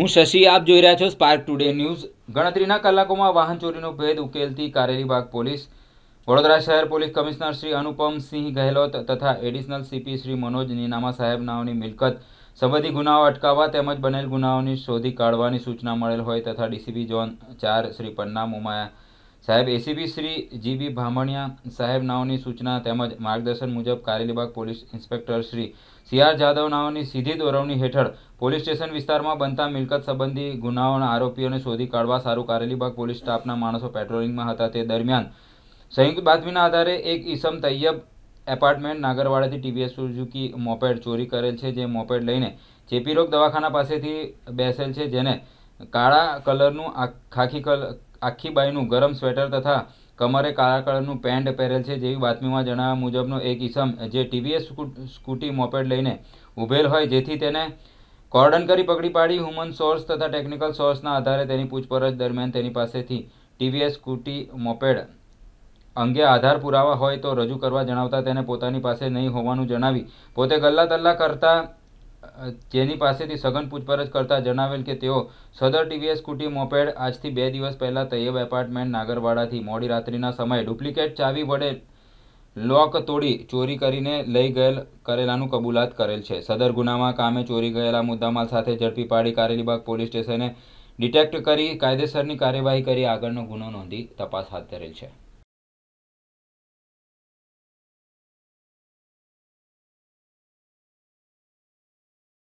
હું શશી આપ જોઈ રહ્યા છો સ્પાર્ક ટુડે ન્યૂઝ ગણતરીના કલાકોમાં વાહન ચોરીનો ભેદ ઉકેલતી કારેલીબાગ પોલીસ વડોદરા શહેર પોલીસ કમિશનર શ્રી અનુપમ સિંહ ગહેલોત તથા એડિશનલ સીપી શ્રી મનોજ નીનામા સાહેબ નામની મિલકત સંબંધી ગુનાઓ અટકાવવા તેમજ બનેલ ગુનાઓની શોધી કાઢવાની સૂચના મળેલ હોય તથા ડીસીપી ઝોન ચાર શ્રી પન્ના મુમાયા સાહેબ એસીપી શ્રી જીબી ભામણિયા સાહેબ નાઓની સૂચના તેમજ માર્ગદર્શન મુજબ Karelibaug police inspector Shri CR Jadav નાઓની સીધી દોરવણી હેઠળ પોલીસ સ્ટેશન વિસ્તારમાં બનતા મિલકત સંબંધી ગુનાઓના આરોપીઓને શોધી કાઢવા સારું કારેલીબાગ પોલીસ સ્ટાફના માણસો પેટ્રોલિંગમાં હતા તે દરમિયાન સંયુક્ત બાતમીના આધારે એક ઈસમ તૈયબ એપાર્ટમેન્ટ નાગરવાડાથી ટીવીએસ સુઝુકી મોપેડ ચોરી કરેલ છે જે મોપેડ લઈને ચેપી રોગ દવાખાના પાસેથી બેસેલ છે જેને કાળા કલરનું ખાખી કલર આખી બાઈનું ગરમ સ્વેટર તથા કમરે કાળા કલરનું પેન્ટ પહેરેલ છે જેવી બાતમીમાં જણાવ્યા મુજબનો એક ઇસમ જે ટીવીએસ સ્કૂટી મોપેડ લઈને ઊભેલ હોય જેથી તેને કોર્ડન કરી પકડી પાડી હ્યુમન સોર્સ તથા ટેકનિકલ સોર્સના આધારે તેની પૂછપરછ દરમિયાન તેની પાસેથી ટીવીએસ સ્કૂટી મોપેડ અંગે આધાર પુરાવા હોય તો રજૂ કરવા જણાવતા તેને પોતાની પાસે નહીં હોવાનું જણાવી પોતે ગલ્લા તલ્લા કરતા જેની પાસેથી સઘન પૂછપરછ કરતા જણાવેલ કે તેઓ સદર ટીવીએસ સ્કૂટી મોપેડ આજથી બે દિવસ પહેલાં તૈયબ એપાર્ટમેન્ટ નાગરવાડાથી મોડી રાત્રિના સમયે ડુપ્લિકેટ ચાવી વડે લોક તોડી ચોરી કરીને લઈ ગયેલ કરેલાનું કબૂલાત કરેલ છે સદર ગુનામાં કામે ચોરી ગયેલા મુદ્દામાલ સાથે ઝડપી પાડી કારેલીબાગ પોલીસ સ્ટેશને ડિટેક્ટ કરી કાયદેસરની કાર્યવાહી કરી આગળનો ગુનો નોંધી તપાસ હાથ ધરેલ છે